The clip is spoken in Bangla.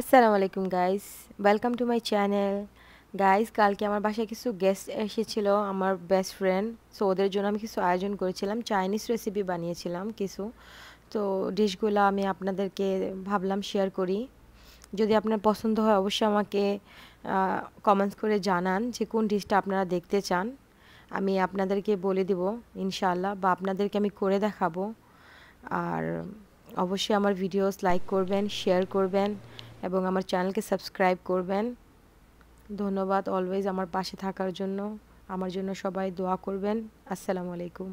আসসালামু আলাইকুম guys welcome to my channel guys কালকে আমার বাসায় কিছু গেস্ট এসেছিল আমার বেস্ট ফ্রেন্ড সো ওদের জন্য আমি কিছু আয়োজন করেছিলাম চাইনিজ রেসিপি বানিয়েছিলাম কিছু তো ডিশগুলো আমি আপনাদেরকে ভাবলাম শেয়ার করি যদি আপনার পছন্দ হয় অবশ্যই আমাকে কমেন্টস করে জানান যে কোন ডিশটা আপনারা দেখতে চান আমি আপনাদেরকে বলে দিব ইনশাল্লাহ বা আপনাদেরকে আমি করে দেখাবো আর অবশ্যই আমার ভিডিওস লাইক করবেন শেয়ার করবেন এবং আমার চ্যানেলকে সাবস্ক্রাইব করবেন ধন্যবাদ অলওয়েজ আমার পাশে থাকার জন্য আমার জন্য সবাই দোয়া করবেন আসসালামু আলাইকুম